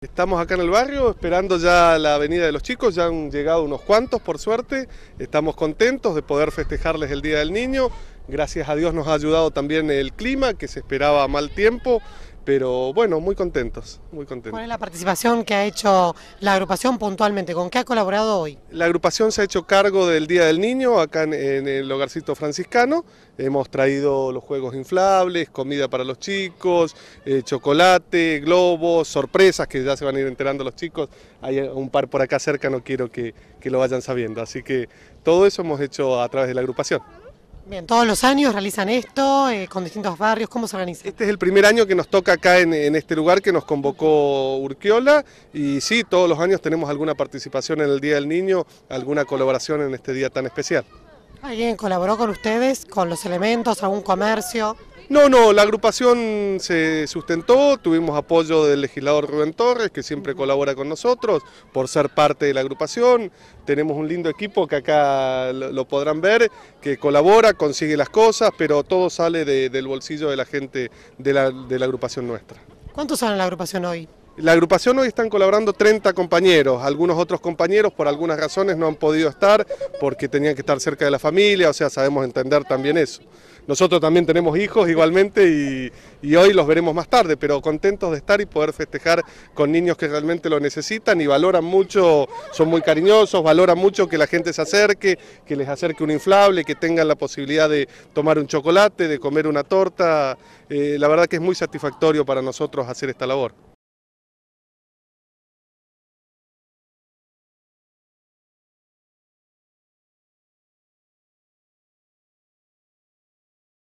Estamos acá en el barrio esperando ya la venida de los chicos, ya han llegado unos cuantos por suerte, estamos contentos de poder festejarles el Día del Niño Gracias a Dios nos ha ayudado también el clima, que se esperaba mal tiempo, pero bueno, muy contentos, muy contentos. ¿Cuál es la participación que ha hecho la agrupación puntualmente? ¿Con qué ha colaborado hoy? La agrupación se ha hecho cargo del Día del Niño acá en, el hogarcito franciscano. Hemos traído los juegos inflables, comida para los chicos, eh, chocolate, globos, sorpresas que ya se van a ir enterando los chicos. Hay un par por acá cerca, no quiero que lo vayan sabiendo. Así que todo eso hemos hecho a través de la agrupación. Bien, todos los años realizan esto, eh, con distintos barrios, ¿cómo se organiza? Este es el primer año que nos toca acá en, en, este lugar que nos convocó Urquiola y sí, todos los años tenemos alguna participación en el Día del Niño, alguna colaboración en este día tan especial. ¿Alguien colaboró con ustedes, con los elementos, algún comercio? No, no, la agrupación se sustentó, tuvimos apoyo del legislador Rubén Torres, que siempre colabora con nosotros, por ser parte de la agrupación. Tenemos un lindo equipo que acá lo podrán ver, que colabora, consigue las cosas, pero todo sale del bolsillo de la gente de la, agrupación nuestra. ¿Cuántos son la agrupación hoy? La agrupación hoy están colaborando 30 compañeros, algunos otros compañeros por algunas razones no han podido estar porque tenían que estar cerca de la familia, o sea, sabemos entender también eso. Nosotros también tenemos hijos igualmente y, hoy los veremos más tarde, pero contentos de estar y poder festejar con niños que realmente lo necesitan y valoran mucho, son muy cariñosos, valoran mucho que la gente se acerque, que les acerque un inflable, que tengan la posibilidad de tomar un chocolate, de comer una torta. Eh, la verdad que es muy satisfactorio para nosotros hacer esta labor.